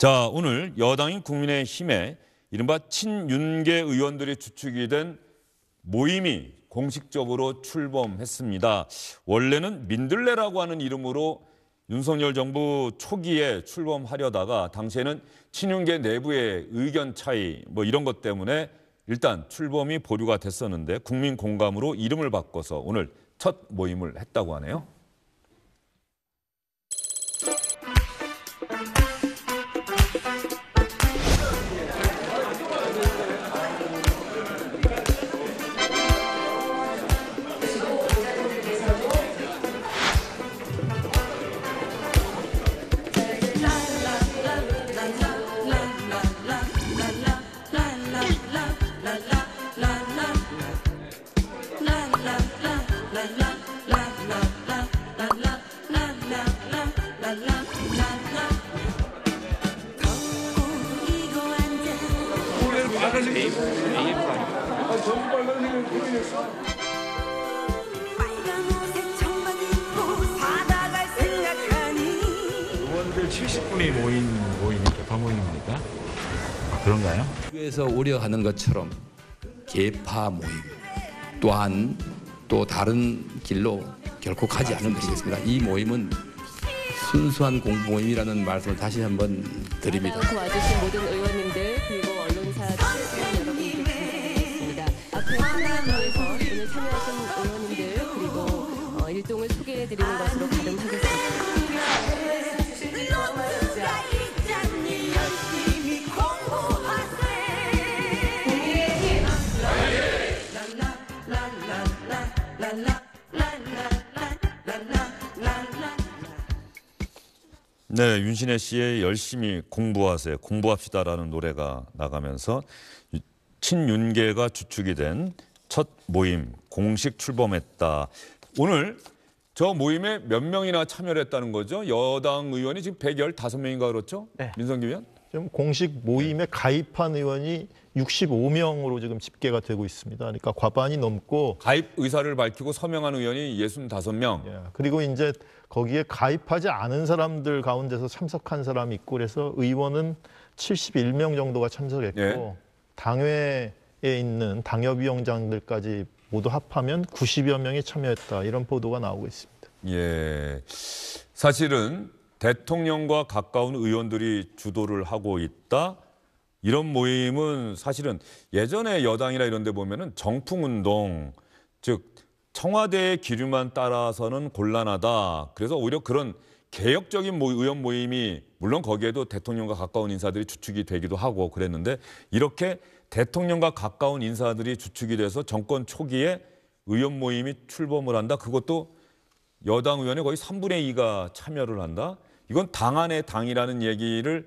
자, 오늘 여당인 국민의힘에 이른바 친윤계 의원들이 주축이 된 모임이 공식적으로 출범했습니다. 원래는 민들레라고 하는 이름으로 윤석열 정부 초기에 출범하려다가 당시에는 친윤계 내부의 의견 차이 뭐 이런 것 때문에 일단 출범이 보류가 됐었는데 국민 공감으로 이름을 바꿔서 오늘 첫 모임을 했다고 하네요. 그런가요? 교회에서 우려하는 것처럼 개파 모임 또한 또 다른 길로 결코 가지 않은 것이겠습니다. 이 모임은 순수한 공부 모임이라는 말씀을 다시 한번 드립니다. 와주신 모든 의원님들 그리고 언론사 여러분께 드리겠습니다. 앞에 한강에서 오늘 참여하신 의원님들 그리고 어, 일동을 소개해드리는 것으로. 네, 윤신혜 씨의 열심히 공부하세요. 공부합시다라는 노래가 나가면서 친윤계가 주축이 된 첫 모임 공식 출범했다. 오늘 저 모임에 몇 명이나 참여를 했다는 거죠? 여당 의원이 지금 115명인가 그렇죠? 네. 민성기 위원 지금 공식 모임에 가입한 의원이 65명으로 지금 집계가 되고 있습니다. 그러니까 과반이 넘고 가입 의사를 밝히고 서명한 의원이 65명. 예, 그리고 이제 거기에 가입하지 않은 사람들 가운데서 참석한 사람이 있고 그래서 의원은 71명 정도가 참석했고 예. 당회에 있는 당협위원장들까지 모두 합하면 90여 명이 참여했다 이런 보도가 나오고 있습니다. 예, 사실은 대통령과 가까운 의원들이 주도를 하고 있다. 이런 모임은 사실은 예전에 여당이나 이런 데 보면은 정풍운동, 즉 청와대의 기류만 따라서는 곤란하다. 그래서 오히려 그런 개혁적인 의원 모임이 물론 거기에도 대통령과 가까운 인사들이 주축이 되기도 하고 그랬는데 이렇게 대통령과 가까운 인사들이 주축이 돼서 정권 초기에 의원 모임이 출범을 한다. 그것도 여당 의원의 거의 3분의 2가 참여를 한다. 이건 당 안의 당이라는 얘기를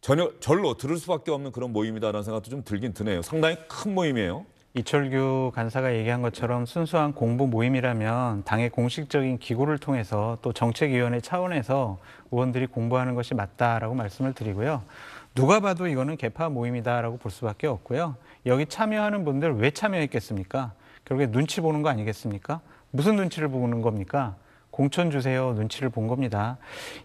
전혀 절로 들을 수밖에 없는 그런 모임이다라는 생각도 좀 들긴 드네요. 상당히 큰 모임이에요. 이철규 간사가 얘기한 것처럼 순수한 공부 모임이라면 당의 공식적인 기구를 통해서 또 정책위원회 차원에서 의원들이 공부하는 것이 맞다라고 말씀을 드리고요. 누가 봐도 이거는 개파 모임이다라고 볼 수밖에 없고요. 여기 참여하는 분들 왜 참여했겠습니까? 결국에 눈치 보는 거 아니겠습니까? 무슨 눈치를 보는 겁니까? 공천 주세요 눈치를 본 겁니다.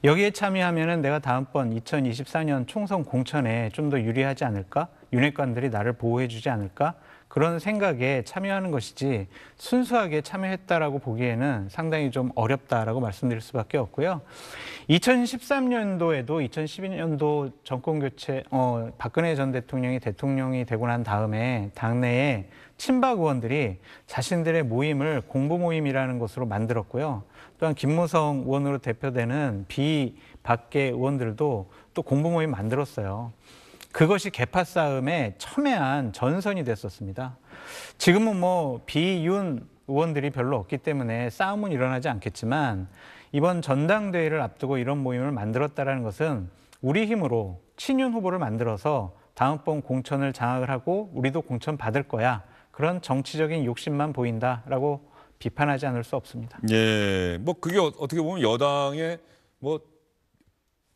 여기에 참여하면 내가 다음번 2024년 총선 공천에 좀 더 유리하지 않을까? 윤핵관들이 나를 보호해 주지 않을까? 그런 생각에 참여하는 것이지 순수하게 참여했다라고 보기에는 상당히 좀 어렵다라고 말씀드릴 수밖에 없고요. 2013년도에도 2012년도 정권 교체 어 박근혜 전 대통령이 대통령이 되고 난 다음에 당내에 친박 의원들이 자신들의 모임을 공부 모임이라는 것으로 만들었고요. 또한 김무성 의원으로 대표되는 비박계 의원들도 또 공부 모임 만들었어요. 그것이 개파 싸움의 첨예한 전선이 됐었습니다. 지금은 뭐 비윤 의원들이 별로 없기 때문에 싸움은 일어나지 않겠지만 이번 전당대회를 앞두고 이런 모임을 만들었다는 것은 우리 힘으로 친윤 후보를 만들어서 다음번 공천을 장악을 하고 우리도 공천 받을 거야 그런 정치적인 욕심만 보인다라고 비판하지 않을 수 없습니다. 예, 뭐 그게 어, 어떻게 보면 여당의 뭐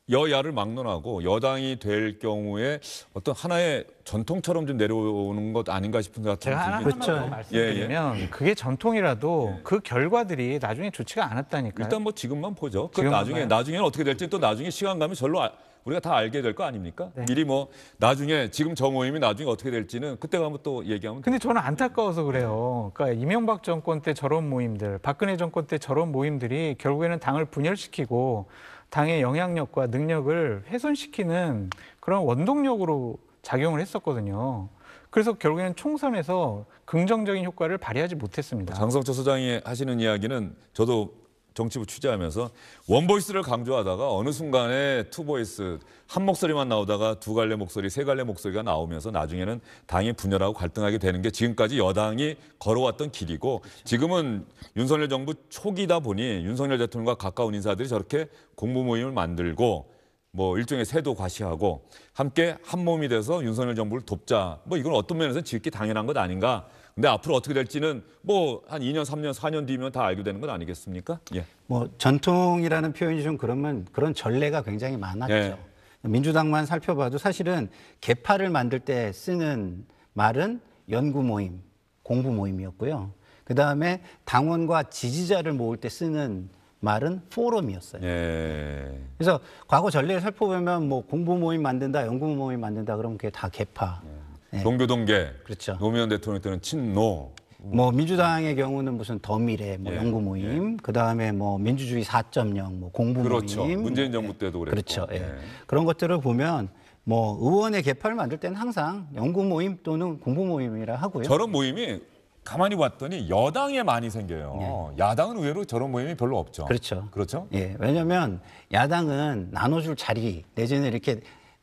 여야를 막론하고 여당이 될 경우에 어떤 하나의 전통처럼 좀 내려오는 것 아닌가 싶은 생각이 제가 하나 들긴 한번 예, 예. 말씀드리면 그게 전통이라도 예. 그 결과들이 나중에 좋지가 않았다니까요. 일단 뭐 지금만 보죠. 그 나중에 나중에는 어떻게 될지 또 나중에 시간 가면 절로 아- 우리가 다 알게 될 거 아닙니까? 네. 미리 뭐 나중에 지금 저 모임이 나중에 어떻게 될지는 그때 가면 또 얘기하면 근데 저는 안타까워서 그래요. 그러니까 이명박 정권 때 저런 모임들, 박근혜 정권 때 저런 모임들이 결국에는 당을 분열시키고 당의 영향력과 능력을 훼손시키는 그런 원동력으로 작용을 했었거든요. 그래서 결국에는 총선에서 긍정적인 효과를 발휘하지 못했습니다. 장성철 소장이 하시는 이야기는 저도 정치부 취재하면서 원보이스를 강조하다가 어느 순간에 투보이스 한 목소리만 나오다가 두 갈래 목소리, 세 갈래 목소리가 나오면서 나중에는 당이 분열하고 갈등하게 되는 게 지금까지 여당이 걸어왔던 길이고 지금은 윤석열 정부 초기다 보니 윤석열 대통령과 가까운 인사들이 저렇게 공부 모임을 만들고 뭐 일종의 세도 과시하고 함께 한 몸이 돼서 윤석열 정부를 돕자 뭐 이건 어떤 면에서 는 지극히 당연한 것 아닌가 근데 앞으로 어떻게 될지는 뭐 한 2년, 3년, 4년 뒤면 다 알게 되는 건 아니겠습니까? 예. 뭐 전통이라는 표현이 좀 그러면 그런 전례가 굉장히 많았죠. 예. 민주당만 살펴봐도 사실은 개파를 만들 때 쓰는 말은 연구 모임, 공부 모임이었고요. 그 다음에 당원과 지지자를 모을 때 쓰는 말은 포럼이었어요. 예. 그래서 과거 전례를 살펴보면 뭐 공부 모임 만든다, 연구 모임 만든다 그러면 그게 다 개파. 예. 예. 동교동계. 그렇죠. 노무현 대통령 때는 친노. 뭐 민주당의 경우는 무슨 더 미래, 뭐 예, 연구 모임, 예. 그 다음에 뭐 민주주의 4.0, 뭐 공부 그렇죠. 모임, 문재인 정부 예. 때도 그랬고. 그렇죠. 예. 예. 그런 것들을 보면 뭐 의원의 개파를 만들 때는 항상 연구 모임 또는 공부 모임이라 하고요. 저런 모임이 가만히 봤더니 여당에 많이 생겨요. 야당은 의외로 저런 모임이 별로 없죠. 그렇죠. 그렇죠. 예, 왜냐하면 야당은 나눠줄 자리 내지는 이렇게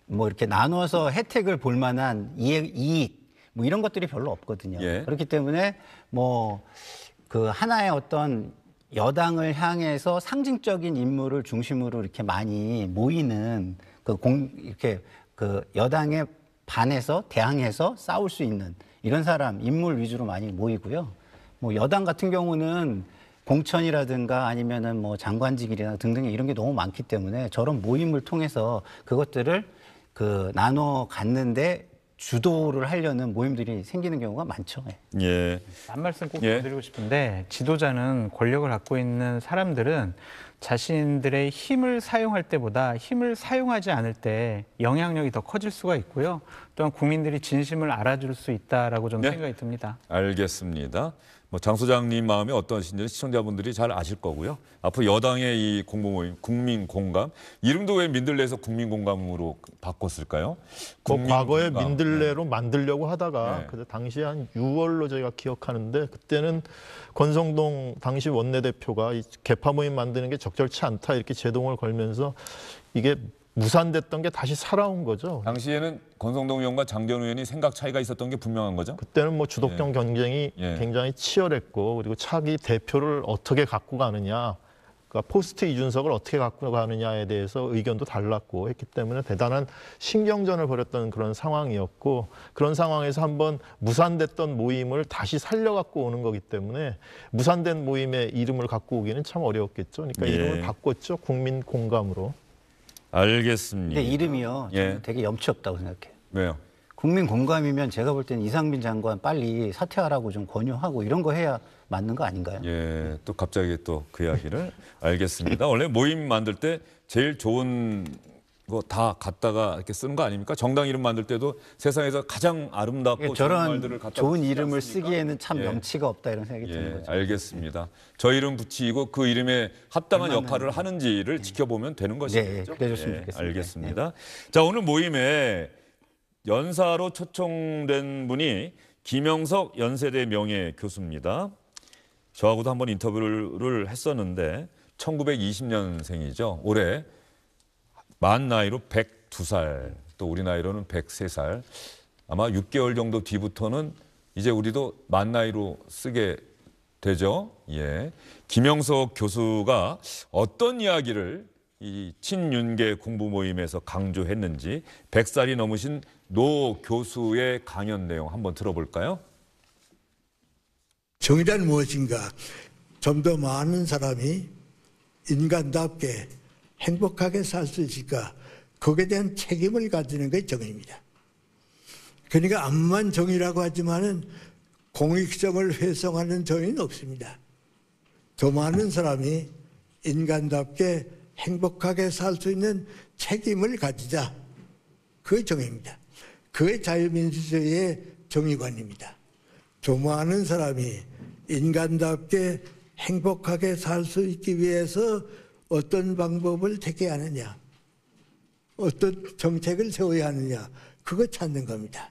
뭐 이렇게 나눠서 혜택을 볼 만한 이익, 뭐 이런 것들이 별로 없거든요. 예. 그렇기 때문에 뭐 그 하나의 어떤 여당을 향해서 상징적인 인물을 중심으로 이렇게 많이 모이는 그 공 이렇게 그 여당에 반해서 대항해서 싸울 수 있는 이런 사람 인물 위주로 많이 모이고요. 뭐 여당 같은 경우는 공천이라든가 아니면은 뭐 장관직이나 등등 이런 게 너무 많기 때문에 저런 모임을 통해서 그것들을 그 나눠 갔는데 주도를 하려는 모임들이 생기는 경우가 많죠. 예. 예. 한 말씀 꼭 예. 드리고 싶은데 지도자는 권력을 갖고 있는 사람들은 자신들의 힘을 사용할 때보다 힘을 사용하지 않을 때 영향력이 더 커질 수가 있고요. 또한 국민들이 진심을 알아줄 수 있다라고 좀 네. 생각이 듭니다. 알겠습니다. 뭐장 소장님 마음이 어떠신지 시청자분들이 잘 아실 거고요. 앞으로 여당의 이 공보 모임 국민 공감 이름도 왜 민들레에서 국민 공감으로 바꿨을까요? 그 과거에 공감. 민들레로 네. 만들려고 하다가 네. 그 당시 한 6월로 저가 기억하는데 그때는 권성동 당시 원내대표가 이 개파 모임 만드는 게 적절치 않다 이렇게 제동을 걸면서 이게 무산됐던 게 다시 살아온 거죠. 당시에는 권성동 의원과 장재원 의원이 생각 차이가 있었던 게 분명한 거죠. 그때는 뭐 주도권 예. 경쟁이 예. 굉장히 치열했고 그리고 차기 대표를 어떻게 갖고 가느냐, 그러니까 포스트 이준석을 어떻게 갖고 가느냐에 대해서 의견도 달랐고 했기 때문에 대단한 신경전을 벌였던 그런 상황이었고 그런 상황에서 한번 무산됐던 모임을 다시 살려 갖고 오는 거기 때문에 무산된 모임의 이름을 갖고 오기는 참 어려웠겠죠. 그러니까 예. 이름을 바꿨죠. 국민 공감으로. 알겠습니다. 근데 이름이요. 저는 예. 되게 염치 없다고 생각해요. 왜요? 국민 공감이면 제가 볼 때는 이상민 장관 빨리 사퇴하라고 좀 권유하고 이런 거 해야 맞는 거 아닌가요? 예, 또 갑자기 또 그 이야기를 알겠습니다. 원래 모임 만들 때 제일 좋은 거다 갖다가 이렇게 쓰는 거 아닙니까? 정당 이름 만들 때도 세상에서 가장 아름답고 예, 저런 좋은, 좋은 이름을 않습니까? 쓰기에는 참 예. 명치가 없다 이런 생각이 예, 드는 거죠. 알겠습니다. 저 이름 붙이고 그 이름에 합당한 역할을 하는지를 네. 지켜보면 되는 네, 예, 것이겠죠. 네, 그러셨으면 네, 알겠습니다. 네. 자 오늘 모임에 연사로 초청된 분이 김영석 연세대 명예 교수입니다. 저하고도 한번 인터뷰를 했었는데 1920년생이죠. 올해 만 나이로 102살, 또 우리 나이로는 103살. 아마 6개월 정도 뒤부터는 이제 우리도 만 나이로 쓰게 되죠. 예. 김영석 교수가 어떤 이야기를 이 친윤계 공부 모임에서 강조했는지 100살이 넘으신 노 교수의 강연 내용 한번 들어볼까요? 정의란 무엇인가? 좀 더 많은 사람이 인간답게 행복하게 살 수 있을까? 거기에 대한 책임을 가지는 게 정의입니다. 그러니까 암만 정의라고 하지만은 공익성을 회성하는 정의는 없습니다. 더 많은 사람이 인간답게 행복하게 살 수 있는 책임을 가지자. 그게 정의입니다. 그게 자유민주주의의 정의관입니다. 더 많은 사람이 인간답게 행복하게 살 수 있기 위해서 어떤 방법을 택해야 하느냐, 어떤 정책을 세워야 하느냐, 그거 찾는 겁니다.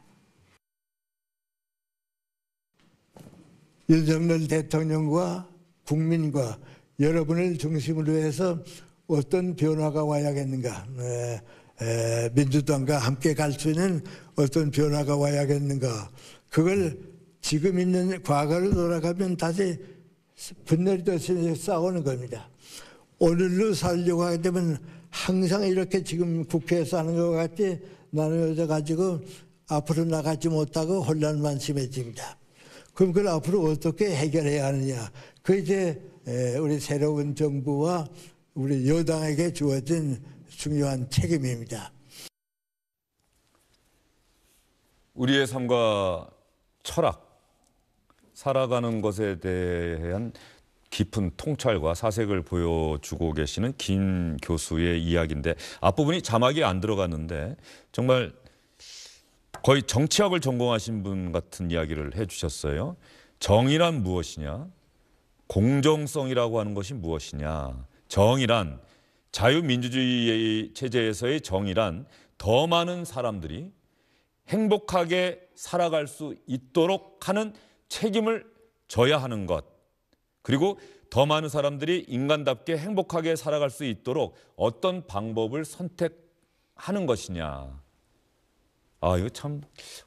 윤석열 대통령과 국민과 여러분을 중심으로 해서 어떤 변화가 와야겠는가, 에, 에, 민주당과 함께 갈 수 있는 어떤 변화가 와야겠는가, 그걸 지금 있는 과거를 돌아가면 다시 분열돼서 싸우는 겁니다. 오늘로 살려고 하게 되면 항상 이렇게 지금 국회에서 하는 것 같이 나는 여자 가지고 앞으로 나가지 못하고 혼란만 심해집니다. 그럼 그걸 앞으로 어떻게 해결해야 하느냐. 그 이제 우리 새로운 정부와 우리 여당에게 주어진 중요한 책임입니다. 우리의 삶과 철학, 살아가는 것에 대한 깊은 통찰과 사색을 보여주고 계시는 김 교수의 이야기인데 앞부분이 자막이 안 들어갔는데 정말 거의 정치학을 전공하신 분 같은 이야기를 해주셨어요. 정의란 무엇이냐? 공정성이라고 하는 것이 무엇이냐? 정의란 자유민주주의 체제에서의 정의란 더 많은 사람들이 행복하게 살아갈 수 있도록 하는 책임을 져야 하는 것. 그리고 더 많은 사람들이 인간답게 행복하게 살아갈 수 있도록 어떤 방법을 선택하는 것이냐. 아, 이거 참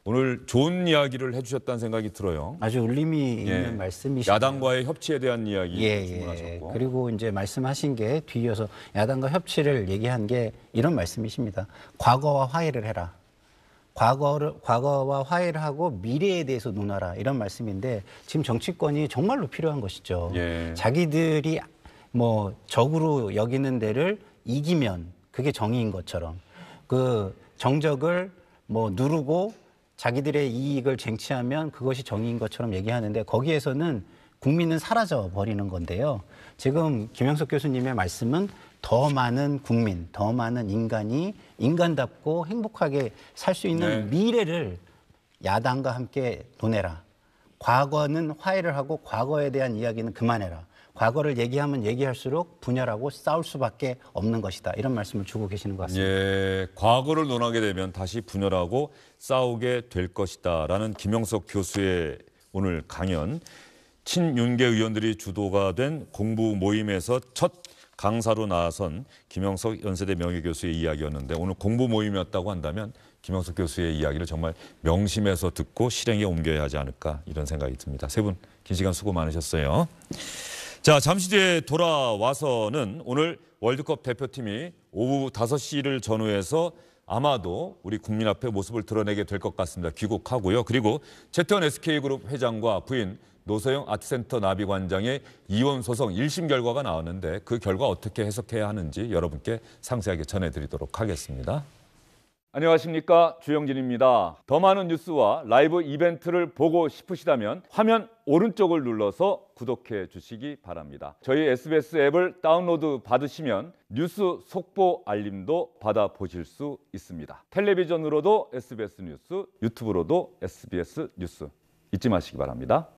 오늘 좋은 이야기를 해주셨다는 생각이 들어요. 아주 울림이 예. 있는 말씀이시죠. 야당과의 협치에 대한 이야기 예, 예. 주문하셨고. 예. 그리고 이제 말씀하신 게 뒤이어서 야당과 협치를 얘기한 게 이런 말씀이십니다. 과거와 화해를 해라. 과거를, 과거와 화해를 하고 미래에 대해서 논하라 이런 말씀인데 지금 정치권이 정말로 필요한 것이죠. 예. 자기들이 뭐 적으로 여기는 데를 이기면 그게 정의인 것처럼 그 정적을 뭐 누르고 자기들의 이익을 쟁취하면 그것이 정의인 것처럼 얘기하는데 거기에서는 국민은 사라져 버리는 건데요. 지금 김영석 교수님의 말씀은 더 많은 국민, 더 많은 인간이 인간답고 행복하게 살 수 있는 네. 미래를 야당과 함께 논해라. 과거는 화해를 하고 과거에 대한 이야기는 그만해라. 과거를 얘기하면 얘기할수록 분열하고 싸울 수밖에 없는 것이다. 이런 말씀을 주고 계시는 것 같습니다. 예, 과거를 논하게 되면 다시 분열하고 싸우게 될 것이다라는 김영석 교수의 오늘 강연 친윤계 의원들이 주도가 된 공부 모임에서 첫 강사로 나선 김영석 연세대 명예교수의 이야기였는데 오늘 공부 모임이었다고 한다면 김영석 교수의 이야기를 정말 명심해서 듣고 실행에 옮겨야 하지 않을까 이런 생각이 듭니다. 세분긴 시간 수고 많으셨어요. 자 잠시 뒤에 돌아와서는 오늘 월드컵 대표팀이 오후 5시를 전후해서 아마도 우리 국민 앞에 모습을 드러내게 될 것 같습니다. 귀국하고요. 그리고 채태원 SK그룹 회장과 부인 노서영 아트센터 나비관장의 이혼 소송 1심 결과가 나왔는데 그 결과 어떻게 해석해야 하는지 여러분께 상세하게 전해드리도록 하겠습니다. 안녕하십니까 주영진입니다. 더 많은 뉴스와 라이브 이벤트를 보고 싶으시다면 화면 오른쪽을 눌러서 구독해 주시기 바랍니다. 저희 SBS 앱을 다운로드 받으시면 뉴스 속보 알림도 받아 보실 수 있습니다. 텔레비전으로도 SBS 뉴스, 유튜브로도 SBS 뉴스 잊지 마시기 바랍니다.